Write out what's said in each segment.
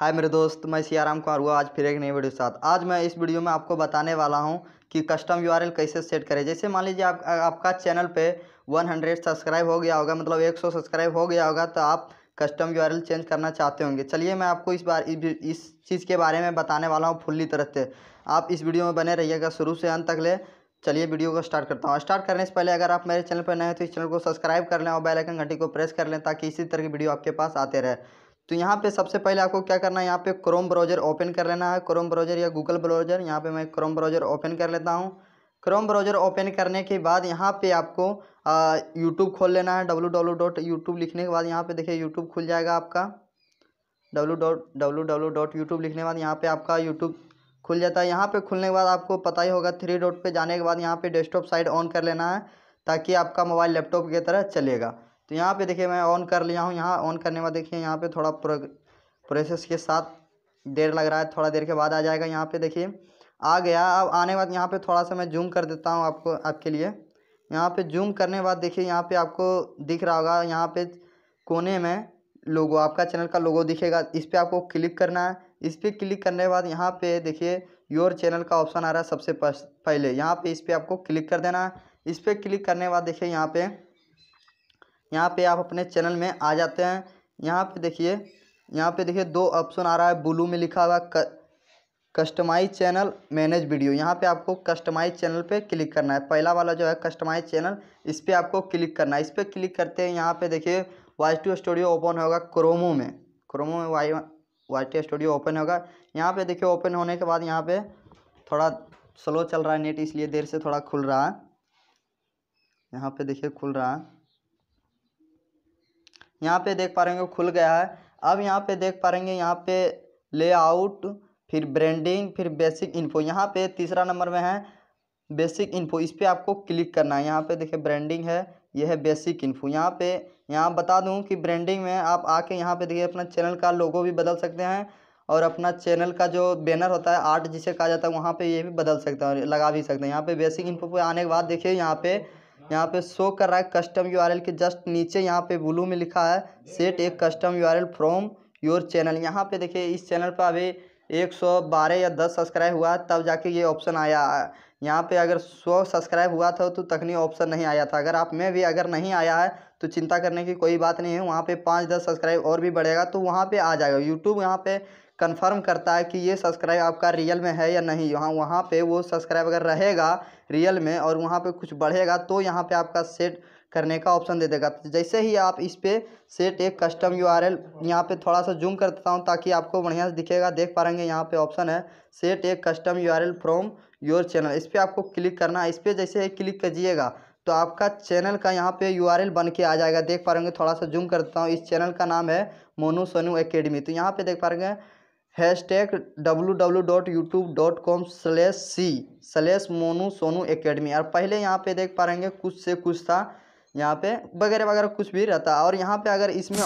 हाय मेरे दोस्त मैं सियाराम कुमार हुआ आज फिर एक नई वीडियो के साथ आज मैं इस वीडियो में आपको बताने वाला हूं कि कस्टम यूआरएल कैसे सेट करें जैसे मान लीजिए आप आपका चैनल पे 100 सब्सक्राइब हो गया होगा मतलब 100 सब्सक्राइब हो गया होगा तो आप कस्टम यूआरएल चेंज करना चाहते होंगे चलिए मैं आपको इस बार इस चीज़ के बारे में बताने वाला हूँ फुल्ली तरह से आप इस वीडियो में बने रहिएगा शुरू से अंत तक ले चलिए वीडियो को स्टार्ट करता हूँ स्टार्ट करने से पहले अगर आप मेरे चैनल पर नए हैं तो इस चैनल को सब्सक्राइब कर लें और बेल आइकन घंटी को प्रेस कर लें ताकि इसी तरह की वीडियो आपके पास आते रहे तो यहाँ पे सबसे पहले आपको क्या करना है यहाँ पे क्रोम ब्राउज़र ओपन कर लेना है क्रोम ब्राउज़र या गूगल ब्राउज़र यहाँ पे मैं क्रोम ब्राउज़र ओपन कर लेता हूँ क्रोम ब्राउज़र ओपन करने के बाद यहाँ पे आपको यूट्यूब खोल लेना है डब्लू डब्लू डॉट यूट्यूब लिखने के बाद यहाँ पे देखिए यूट्यूब खुल जाएगा आपका W dot W W dot YouTube लिखने के बाद यहाँ पे आपका यूट्यूब खुल जाता है यहाँ पे खुलने के बाद आपको पता ही होगा थ्री डॉट पे जाने के बाद यहाँ पे डेस्कटॉप साइड ऑन कर लेना है ताकि आपका मोबाइल लैपटॉप की तरह चलेगा तो यहाँ पे देखिए मैं ऑन कर लिया हूँ यहाँ ऑन करने बाद देखिए यहाँ पे थोड़ा प्रोसेस के साथ देर लग रहा है थोड़ा देर के बाद आ जाएगा यहाँ पे देखिए आ गया अब आने बाद यहाँ पे थोड़ा सा मैं जूम कर देता हूँ आपको आपके लिए यहाँ पे जूम करने बाद देखिए यहाँ पे आपको दिख रहा होगा यहाँ पे कोने में लोगो आपका चैनल का लोगो दिखेगा इस पर आपको क्लिक करना है इस पर क्लिक करने के बाद यहाँ पे देखिए योर चैनल का ऑप्शन आ रहा है सबसे पहले यहाँ पे इस पर आपको क्लिक कर देना है इस पर क्लिक करने के बाद देखिए यहाँ पे यहाँ पे आप अपने चैनल में आ जाते हैं यहाँ पे देखिए यहाँ पे देखिए दो ऑप्शन आ रहा है ब्लू में लिखा हुआ कस्टमाइज चैनल मैनेज वीडियो यहाँ पे आपको कस्टमाइज चैनल पे क्लिक करना है पहला वाला जो है कस्टमाइज चैनल इस पर आपको क्लिक करना है इस पर क्लिक करते हैं यहाँ पे देखिए वाइस टू स्टूडियो ओपन होगा क्रोमो में क्रोमो में वाई वाई टू स्टूडियो ओपन होगा यहाँ पे देखिए ओपन होने के बाद यहाँ पे थोड़ा स्लो चल रहा है नेट इसलिए देर से थोड़ा खुल रहा है यहाँ पे देखिए खुल रहा है यहाँ पे देख पा रहेंगे खुल गया है अब यहाँ पे देख पा रहेंगे यहाँ पे लेआउट फिर ब्रांडिंग फिर बेसिक इन्फो यहाँ पे तीसरा नंबर में है बेसिक इन्फो इस पर आपको क्लिक करना है यहाँ पे देखिए ब्रांडिंग है यह है बेसिक इन्फो यहाँ पे यहाँ बता दूँ कि ब्रांडिंग में आप आके यहाँ पे देखिए अपना चैनल का लोगो भी बदल सकते हैं और अपना चैनल का जो बैनर होता है आर्ट जिसे कहा जाता है वहाँ पे ये भी बदल सकते हैं और लगा भी सकते हैं यहाँ पे बेसिक इन्फो पे आने के बाद देखिए यहाँ पे यहाँ पे शो कर रहा है कस्टम यूआरएल के जस्ट नीचे यहाँ पे ब्लू में लिखा है सेट एक custom URL from your channel यहाँ पे देखिए इस चैनल पर अभी 112 या 10 सब्सक्राइब हुआ तब जाके ये ऑप्शन आया यहाँ पे अगर 100 सब्सक्राइब हुआ था तो तकनी ऑप्शन नहीं आया था अगर आप में भी अगर नहीं आया है तो चिंता करने की कोई बात नहीं है वहाँ पे पाँच दस सब्सक्राइब और भी बढ़ेगा तो वहाँ पे आ जाएगा यूट्यूब यहाँ पे कंफर्म करता है कि ये सब्सक्राइब आपका रियल में है या नहीं यहाँ वहाँ पे वो सब्सक्राइब अगर रहेगा रियल में और वहाँ पे कुछ बढ़ेगा तो यहाँ पे आपका सेट करने का ऑप्शन दे देगा जैसे ही आप इस पर सेट एक कस्टम यू आर एल यहाँ पर थोड़ा सा जूम कर देता हूँ ताकि आपको बढ़िया से दिखेगा देख पा रहे यहाँ पर ऑप्शन है सेट एक custom U R L from your channel इस पर आपको क्लिक करना है इस पर जैसे ही क्लिक कीजिएगा तो आपका चैनल का यहाँ पे यू आर एल बन के आ जाएगा देख पा रहे होंगे थोड़ा सा जूम करता हूँ इस चैनल का नाम है मोनू सोनू एकेडमी तो यहाँ पे देख पा रहे हैं hashtag W W dot YouTube dot com slash C slash Monu Sonu academy और पहले यहाँ पे देख पा रहेंगे कुछ से कुछ था यहाँ पे वगैरह वगैरह कुछ भी रहता और यहाँ पे अगर इसमें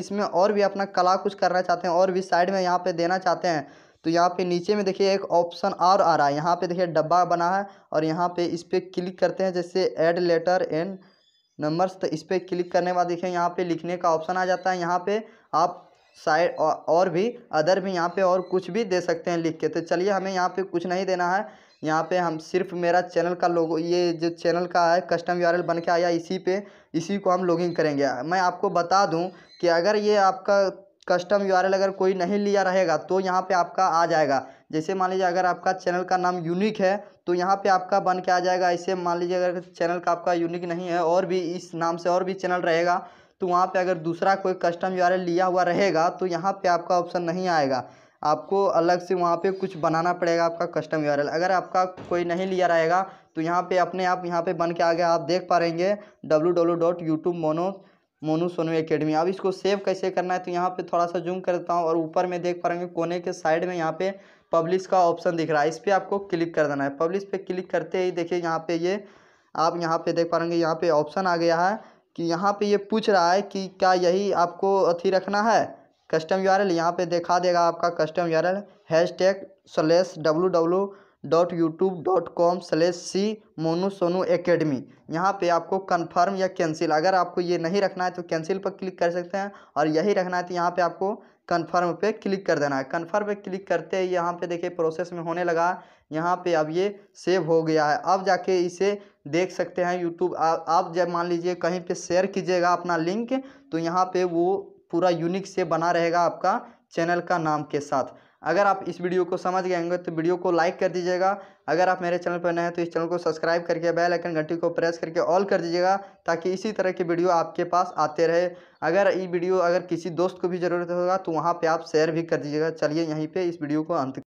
इसमें और भी अपना कला कुछ करना चाहते हैं और भी साइड में यहाँ पे देना चाहते हैं तो यहाँ पे नीचे में देखिए एक ऑप्शन और आ रहा है यहाँ पे देखिए डब्बा बना है और यहाँ पे इस पर क्लिक करते हैं जैसे ऐड लेटर एंड नंबर्स तो इस पर क्लिक करने के बाद देखिए यहाँ पे लिखने का ऑप्शन आ जाता है यहाँ पे आप साइड और भी अदर भी यहाँ पे और कुछ भी दे सकते हैं लिख के तो चलिए हमें यहाँ पे कुछ नहीं देना है यहाँ पे हम सिर्फ मेरा चैनल का लोगो ये जो चैनल का है कस्टम यूआरएल बन के आया इसी पे इसी को हम लॉगिन करेंगे मैं आपको बता दूँ कि अगर ये आपका कस्टम यूआरएल अगर कोई नहीं लिया रहेगा तो यहाँ पे आपका आ जाएगा जैसे मान लीजिए अगर आपका चैनल का नाम यूनिक है तो यहाँ पे आपका बन के आ जाएगा ऐसे मान लीजिए अगर चैनल का आपका यूनिक नहीं है और भी इस नाम से और भी चैनल रहेगा तो वहाँ पे अगर दूसरा कोई कस्टम यू लिया हुआ रहेगा तो यहाँ पे आपका ऑप्शन नहीं आएगा आपको अलग से वहाँ पे कुछ बनाना पड़ेगा आपका कस्टम यू अगर आपका कोई नहीं लिया रहेगा तो यहाँ पे अपने आप यहाँ पे बन के आगे आप देख पाएंगे डब्ल्यू डब्ल्यू डॉट यूट्यूब मोनो मोनू सोनू एकेडमी अब इसको सेव कैसे करना है तो यहाँ पे थोड़ा सा जूम करता हूँ और ऊपर में देख पाएंगे कोने के साइड में यहाँ पे पब्लिश का ऑप्शन दिख रहा है इस पर आपको क्लिक कर देना है पब्लिश पे क्लिक करते ही देखिए यहाँ पे ये आप यहाँ पे देख पाएंगे यहाँ पे ऑप्शन आ गया है कि यहाँ पे ये पूछ रहा है कि क्या यही आपको अथी रखना है कस्टम यू आर एल यहाँ पे दिखा देगा आपका custom U R L hashtag slash W W dot YouTube dot com slash C Monu Sonu academy यहाँ पे आपको कन्फर्म या कैंसिल अगर आपको ये नहीं रखना है तो कैंसिल पर क्लिक कर सकते हैं और यही रखना है तो यहाँ पे आपको कन्फर्म पे क्लिक कर देना है कन्फर्म पे क्लिक करते ही यहाँ पे देखिए प्रोसेस में होने लगा यहाँ पे अब ये सेव हो गया है अब जाके इसे देख सकते हैं यूट्यूब आप जब मान लीजिए कहीं पे शेयर कीजिएगा अपना लिंक तो यहाँ पे वो पूरा यूनिक से बना रहेगा आपका चैनल का नाम के साथ अगर आप इस वीडियो को समझ गए होंगे तो वीडियो को लाइक कर दीजिएगा अगर आप मेरे चैनल पर नए हैं तो इस चैनल को सब्सक्राइब करके बेल आइकन घंटी को प्रेस करके ऑल कर दीजिएगा ताकि इसी तरह की वीडियो आपके पास आते रहे अगर ये वीडियो अगर किसी दोस्त को भी ज़रूरत होगा तो वहाँ पर आप शेयर भी कर दीजिएगा चलिए यहीं पर इस वीडियो को अंत